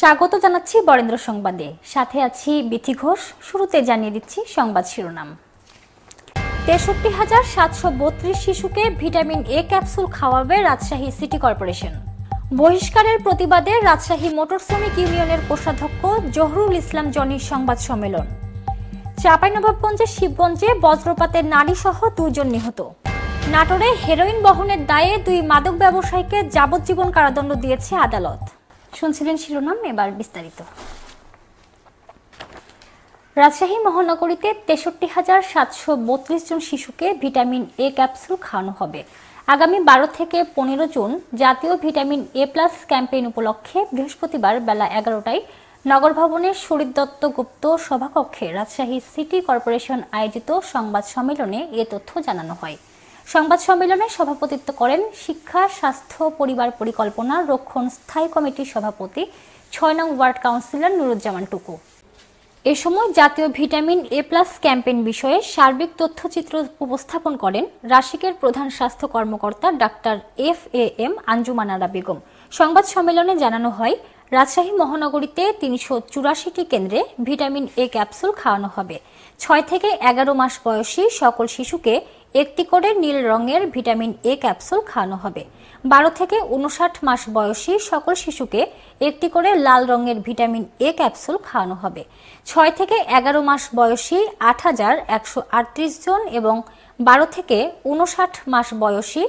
স্বাগত জানাচ্ছি বরেন্দ্র সংবাদে সাথে আছি বিথি ঘোষ শুরুতে জানিয়ে দিচ্ছি সংবাদ শিরোনাম তেষট্টি হাজার সাতশো বত্রিশ শিশুকে ভিটামিন এ ক্যাপসুল খাওয়াবে রাজশাহী সিটি কর্পোরেশন বহিষ্কারের প্রতিবাদে রাজশাহী মোটর শ্রমিক ইউনিয়নের কোষাধ্যক্ষ জহরুল ইসলাম জনির সংবাদ সম্মেলন চাঁপাইনবাবগঞ্জের শিবগঞ্জে বজ্রপাতে সহ দুজন নিহত নাটোরে হেরোইন বহনের দায়ে দুই মাদক ব্যবসায়ীকে যাবজ্জীবন কারাদণ্ড দিয়েছে আদালত শুনছিলেন শিরোনাম এবার বিস্তারিত রাজশাহী মহানগরীতে তেষট্টি হাজার সাতশো বত্রিশ জন শিশুকে ভিটামিন এ ক্যাপসুল খাওয়ানো হবে আগামী বারো থেকে পনেরো জুন জাতীয় ভিটামিন এ প্লাস ক্যাম্পেইন উপলক্ষে বৃহস্পতিবার বেলা এগারোটায় নগর ভবনের শরীর দত্ত গুপ্ত সভাকক্ষে রাজশাহী সিটি কর্পোরেশন আয়োজিত সংবাদ সম্মেলনে এ তথ্য জানানো হয় সংবাদ সম্মেলনে সভাপতিত্ব করেন শিক্ষা স্বাস্থ্য পরিবার পরিকল্পনা রক্ষণ স্থায়ী কমিটির সভাপতি ছয় নং ওয়ার্ড কাউন্সিলর নুরুজ্জামান টুকু এ সময় জাতীয় ভিটামিন এ প্লাস ক্যাম্পেইন বিষয়ে সার্বিক তথ্যচিত্র উপস্থাপন করেন রাশিকের প্রধান স্বাস্থ্য কর্মকর্তা doctor F A M Anjumanara Begum সংবাদ সম্মেলনে জানানো হয় রাজশাহী মহানগরীতে তিনশো চুরাশিটি কেন্দ্রে ভিটামিন এ ক্যাপসুল খাওয়ানো হবে ছয় থেকে এগারো মাস বয়সী সকল শিশুকে একটি করে নীল রঙের ভিটামিন এ ক্যাপসুল খাওয়ানো হবে বারো থেকে উনষাট মাস বয়সী সকল শিশুকে একটি করে লাল রঙের ভিটামিন এ ক্যাপসুল খাওয়ানো হবে ছয় থেকে এগারো মাস বয়সী আট হাজার একশো আটত্রিশ জন এবং বারো থেকে উনষাট মাস বয়সী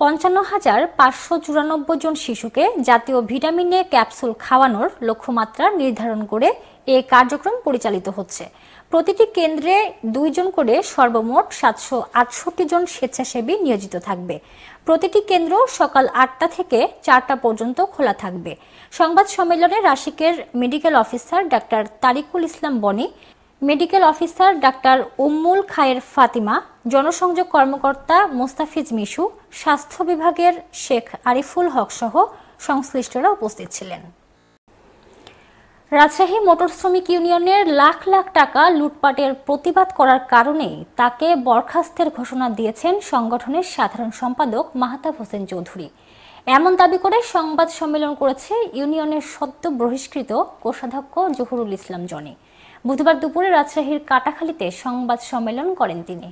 পঞ্চান্ন হাজার পাঁচশো চুরানব্বই জন শিশুকে জাতীয় ভিটামিন এ ক্যাপসুল খাওয়ানোর লক্ষ্যমাত্রা নির্ধারণ করে এ কার্যক্রম পরিচালিত হচ্ছে প্রতিটি কেন্দ্রে দুইজন করে সর্বমোট সাতশো আটষট্টি জন স্বেচ্ছাসেবী নিয়োজিত থাকবে প্রতিটি কেন্দ্র সকাল আটটা থেকে চারটা পর্যন্ত খোলা থাকবে সংবাদ সম্মেলনে রাশিকের medical officer doctor Tariqul Islam Boni medical officer doctor উম্মুল খায়ের ফাতিমা জনসংযোগ কর্মকর্তা মোস্তাফিজ মিশু স্বাস্থ্য বিভাগের শেখ আরিফুল হক সহ সংশ্লিষ্টরা উপস্থিত ছিলেন রাজশাহী মোটর শ্রমিক ইউনিয়নের লাখ লাখ টাকা লুটপাটের প্রতিবাদ করার কারণে তাকে বরখাস্তের ঘোষণা দিয়েছেন সংগঠনের সাধারণ সম্পাদক মাহতাব হোসেন চৌধুরী এমন দাবি করে সংবাদ সম্মেলন করেছে ইউনিয়নের সদ্য বহিষ্কৃত কোষাধ্যক্ষ জহুরুল ইসলাম জনি বুধবার দুপুরে রাজশাহীর কাটাখালীতে সংবাদ সম্মেলন করেন তিনি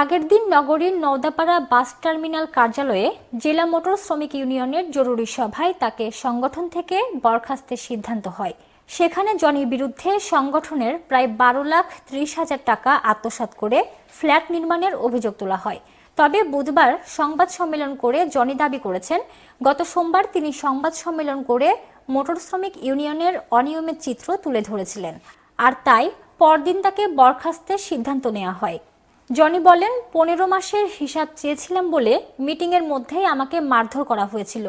আগের দিন নগরীর নওদাপাড়া বাস টার্মিনাল কার্যালয়ে জেলা মোটর শ্রমিক ইউনিয়নের জরুরি সভায় তাকে সংগঠন থেকে বরখাস্তের সিদ্ধান্ত হয় সেখানে জনির বিরুদ্ধে সংগঠনের প্রায় বারো লাখ ত্রিশ হাজার টাকা আত্মসাত করে ফ্ল্যাট নির্মাণের অভিযোগ তোলা হয় তবে বুধবার সংবাদ সম্মেলন করে জনি দাবি করেছেন গত সোমবার তিনি সংবাদ সম্মেলন করে মোটর শ্রমিক ইউনিয়নের অনিয়মের চিত্র তুলে ধরেছিলেন আর তাই পরদিন তাকে বরখাস্তের সিদ্ধান্ত নেওয়া হয় জনি বলেন পনেরো মাসের হিসাব চেয়েছিলাম বলে মিটিংয়ের মধ্যেই আমাকে মারধর করা হয়েছিল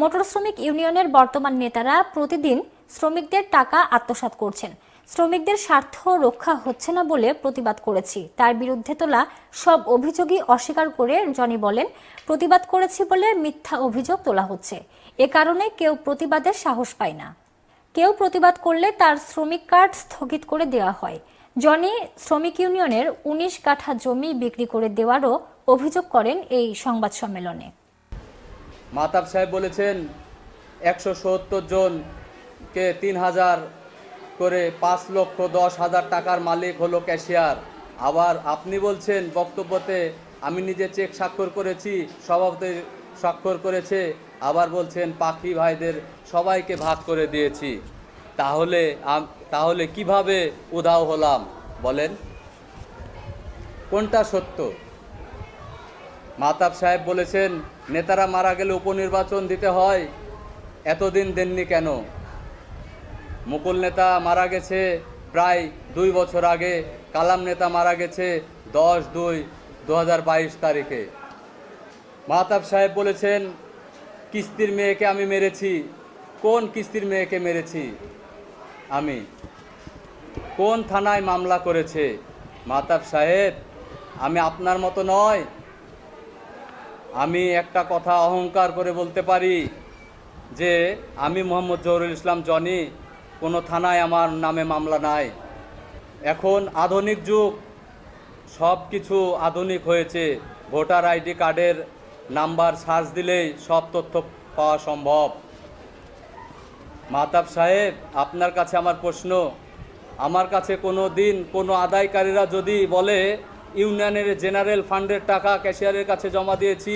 মোটর শ্রমিক ইউনিয়নের বর্তমান নেতারা প্রতিদিন শ্রমিকদের টাকা আত্মসাত করছেন শ্রমিকদের স্বার্থ রক্ষা হচ্ছে না বলে প্রতিবাদ করেছি তার বিরুদ্ধে তোলা সব অভিযোগই অস্বীকার করে জনি বলেন প্রতিবাদ করেছি বলে মিথ্যা অভিযোগ তোলা হচ্ছে এ কারণে কেউ প্রতিবাদের সাহস পায় না কেউ প্রতিবাদ করলে তার শ্রমিক কার্ড স্থগিত করে দেওয়া হয় জনি শ্রমিক ইউনিয়নের উনিশ কাঠা জমি বিক্রি করে দেওয়ারও অভিযোগ করেন এই সংবাদ সম্মেলনে মাতাব সাহেব বলেছেন একশো সত্তর জনকে তিন হাজার করে পাঁচ লক্ষ দশ হাজার টাকার মালিক হলো ক্যাশিয়ার আবার আপনি বলছেন বক্তব্যতে আমি নিজে চেক স্বাক্ষর করেছি সভাপতি স্বাক্ষর করেছে আবার বলছেন পাখি ভাইদের সবাইকে ভাগ করে দিয়েছি তাহলে তাহলে কিভাবে উধাও হলাম বলেন কোনটা সত্য মাতাব সাহেব বলেছেন নেতারা মারা গেলে উপনির্বাচন দিতে হয় এতদিন দেননি কেন মুকুল নেতা মারা গেছে প্রায় দুই বছর আগে কালাম নেতা মারা গেছে দশ দুই দু তারিখে মাহতাব সাহেব বলেছেন কিস্তির মেয়েকে আমি মেরেছি কোন কিস্তির মেয়েকে মেরেছি আমি কোন থানায় মামলা করেছে মাতাব সাহেব আমি আপনার মতো নয় আমি একটা কথা অহংকার করে বলতে পারি যে আমি মোহাম্মদ জহরুল ইসলাম জনি কোনো থানায় আমার নামে মামলা নাই এখন আধুনিক যুগ সব কিছু আধুনিক হয়েছে ভোটার আইডি কার্ডের নাম্বার সার্চ দিলেই সব তথ্য পাওয়া সম্ভব মাতাব সাহেব আপনার কাছে আমার প্রশ্ন আমার কাছে কোনো দিন কোনো আদায়কারীরা যদি বলে ইউনিয়নের জেনারেল ফান্ডের টাকা ক্যাশিয়ারের কাছে জমা দিয়েছি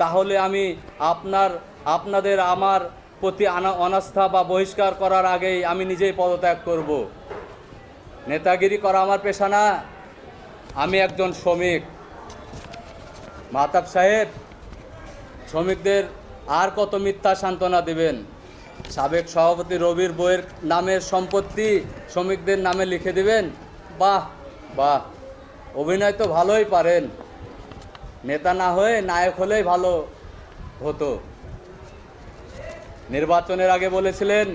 তাহলে আমি আপনার আপনাদের আমার প্রতি অনাস্থা বা বহিষ্কার করার আগেই আমি নিজেই পদত্যাগ করব। নেতাগিরি করা আমার পেশা না আমি একজন শ্রমিক মাতাব সাহেব শ্রমিকদের আর কত মিথ্যা সান্ত্বনা দেবেন সাবেক সভাপতি রবির বইয়ের নামের সম্পত্তি শ্রমিকদের নামে লিখে দেবেন বাহ বাহ অভিনয় তো ভালোই পারেন নেতা না হয়ে নায়ক হলেই ভালো হতো নির্বাচনের আগে বলেছিলেন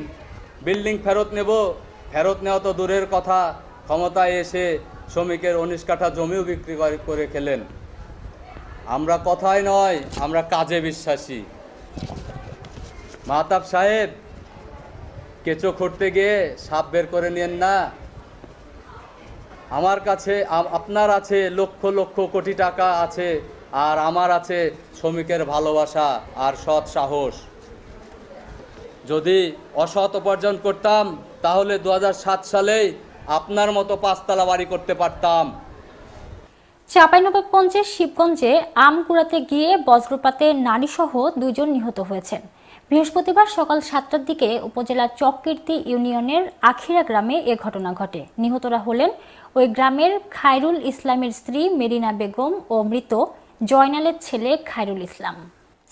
বিল্ডিং ফেরত নেব ফেরত নেওয়া তো দূরের কথা ক্ষমতায় এসে শ্রমিকের উনিশ কাঠা জমিও বিক্রি করে খেলেন আমরা কথায় নয় আমরা কাজে বিশ্বাসী মাহতাব সাহেব কেঁচো খুঁড়তে গিয়ে সাপ বের করে নিয়েন না আমার কাছে আপনার আছে লক্ষ লক্ষ কোটি টাকা আছে আর আমার আছে শ্রমিকের ভালোবাসা আর সৎ সাহস যদি অসৎ উপার্জন করতাম তাহলে দু সালেই আপনার মতো পাঁচতলা বাড়ি করতে পারতাম চাঁপাইনবাবগঞ্জের শিবগঞ্জে আম কুড়াতে গিয়ে বজ্রপাতে নারীসহ দুজন নিহত হয়েছেন বৃহস্পতিবার সকাল সাতটার দিকে উপজেলার চককীর্তি ইউনিয়নের আখিরা গ্রামে এ ঘটনা ঘটে নিহতরা হলেন ওই গ্রামের খায়রুল ইসলামের স্ত্রী মেরিনা বেগম ও মৃত জয়নালের ছেলে খায়রুল ইসলাম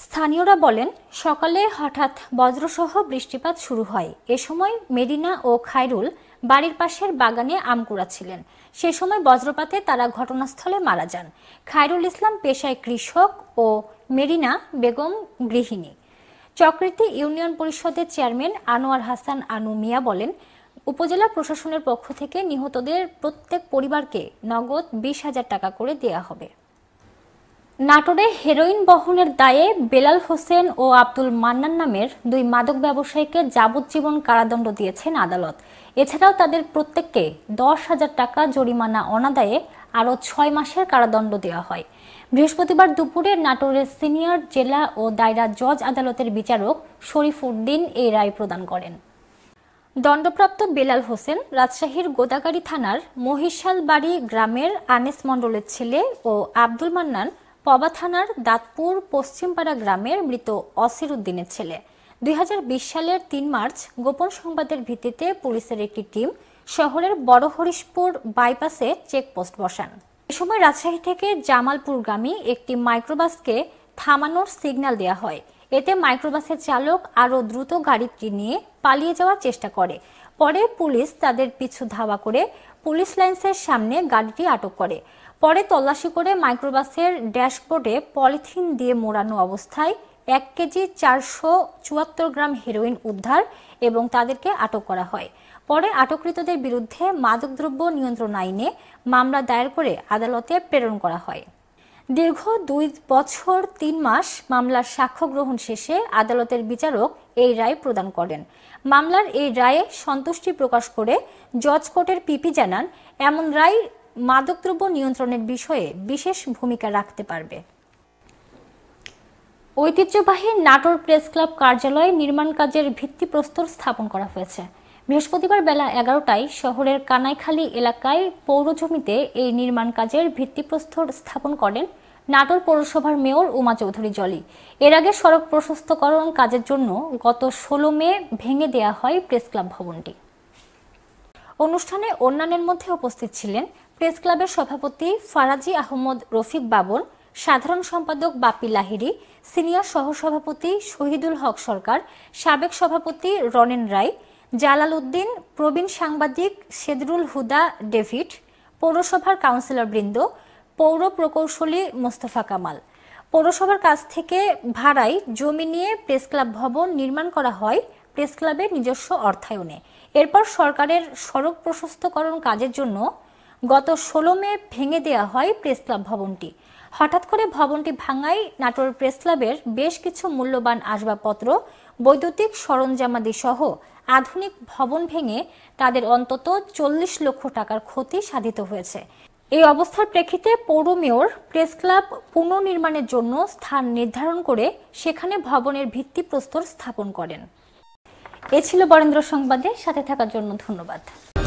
স্থানীয়রা বলেন সকালে হঠাৎ বজ্রসহ বৃষ্টিপাত শুরু হয় এ সময় মেরিনা ও খায়রুল বাড়ির পাশের বাগানে আম কুড়াচ্ছিলেন সে সময় বজ্রপাতে তারা ঘটনাস্থলে মারা যান খায়রুল ইসলাম পেশায় কৃষক ও মেরিনা বেগম গৃহিণী চক্রীতি ইউনিয়ন পরিষদের চেয়ারম্যান আনোয়ার হাসান আনু মিয়া বলেন উপজেলা প্রশাসনের পক্ষ থেকে নিহতদের প্রত্যেক পরিবারকে নগদ বিশ হাজার টাকা করে দেয়া হবে নাটোরে হেরোইন বহনের দায়ে বেলাল হোসেন ও আব্দুল মান্নান নামের দুই মাদক ব্যবসায়ীকে যাবজ্জীবন কারাদণ্ড দিয়েছেন আদালত এছাড়াও তাদের প্রত্যেককে দশ হাজার টাকা জরিমানা অনাদায়ে আরও ছয় মাসের কারাদণ্ড দেওয়া হয় বৃহস্পতিবার দুপুরে নাটোরের সিনিয়র জেলা ও দায়রা জজ আদালতের বিচারক শরীফ উদ্দিন এই রায় প্রদান করেন দণ্ডপ্রাপ্ত বেলাল হোসেন রাজশাহীর গোদাগাড়ি থানার মহিশালবাড়ি গ্রামের আনিস মণ্ডলের ছেলে ও আব্দুল মান্নান পবা থানার দাঁতপুর পশ্চিমপাড়া গ্রামের মৃত অসির উদ্দিনের ছেলে দুই সালের তিন মার্চ গোপন সংবাদের ভিত্তিতে পুলিশের একটি টিম শহরের বড় হরিশপুর বাইপাসে চেকপোস্ট বসান এ সময় রাজশাহী থেকে জামালপুরগামী একটি মাইক্রোবাসকে থামানোর সিগন্যাল দেয়া হয় এতে মাইক্রোবাসের চালক আরও দ্রুত গাড়িটি নিয়ে পালিয়ে যাওয়ার চেষ্টা করে পরে পুলিশ তাদের পিছু ধাওয়া করে পুলিশ লাইন্সের সামনে গাড়িটি আটক করে পরে তল্লাশি করে মাইক্রোবাসের ড্যাশবোর্ডে পলিথিন দিয়ে মোড়ানো অবস্থায় এক কেজি চারশো চুয়াত্তর গ্রাম হেরোইন উদ্ধার এবং তাদেরকে আটক করা হয় পরে আটককৃতদের বিরুদ্ধে মাদকদ্রব্য নিয়ন্ত্রণ আইনে মামলা দায়ের করে আদালতে প্রেরণ করা হয় দীর্ঘ দুই বছর তিন মাস মামলার সাক্ষ্য গ্রহণ শেষে আদালতের বিচারক এই রায় প্রদান করেন মামলার এই রায়ে সন্তুষ্টি প্রকাশ করে জজ কোর্টের পিপি জানান এমন রায় মাদকদ্রব্য নিয়ন্ত্রণের বিষয়ে বিশেষ ভূমিকা রাখতে পারবে ঐতিহ্যবাহী নাটোর প্রেস ক্লাব কার্যালয়ে নির্মাণ কাজের ভিত্তিপ্রস্তর স্থাপন করা হয়েছে বৃহস্পতিবার বেলা এগারোটায় শহরের কানাইখালী এলাকায় পৌরজমিতে এই নির্মাণ কাজের ভিত্তিপ্রস্তর স্থাপন করেন নাটোর পৌরসভার মেয়র উমা চৌধুরী জলি এর আগে সড়ক প্রশস্তকরণ কাজের জন্য গত ষোলো মে ভেঙে দেয়া হয় প্রেস ক্লাব ভবনটি অনুষ্ঠানে অন্যান্যের মধ্যে উপস্থিত ছিলেন প্রেস ক্লাবের সভাপতি ফারাজি আহমদ রফিক বাবর সাধারণ সম্পাদক বাপি লাহিড়ি সিনিয়র সহসভাপতি শহীদুল হক সরকার সাবেক সভাপতি রনেন রায় জালাল উদ্দিন প্রবীণ সাংবাদিক সেদরুল হুদা ডেভিড পৌরসভার কাউন্সিলর বৃন্দ পৌর প্রকৌশলী মোস্তফা কামাল পৌরসভার কাছ থেকে ভাড়ায় জমি নিয়ে প্রেস ক্লাব ভবন নির্মাণ করা হয় প্রেস ক্লাবের নিজস্ব অর্থায়নে এরপর সরকারের সড়ক প্রশস্তকরণ কাজের জন্য গত ষোলো মে ভেঙে দেয়া হয় প্রেস ক্লাব ভবনটি হঠাৎ করে ভবনটি ভাঙায় নাটোর প্রেস ক্লাবের বেশ কিছু মূল্যবান আসবাবপত্র বৈদ্যুতিক সরঞ্জামাদি সহ আধুনিক ভবন ভেঙে তাদের অন্তত চল্লিশ লক্ষ টাকার ক্ষতি সাধিত হয়েছে এই অবস্থার প্রেক্ষিতে পৌর মেয়র প্রেস ক্লাব পুনর্নির্মাণের জন্য স্থান নির্ধারণ করে সেখানে ভবনের ভিত্তিপ্রস্তর স্থাপন করেন এ ছিল বরেন্দ্র সংবাদে সাথে থাকার জন্য ধন্যবাদ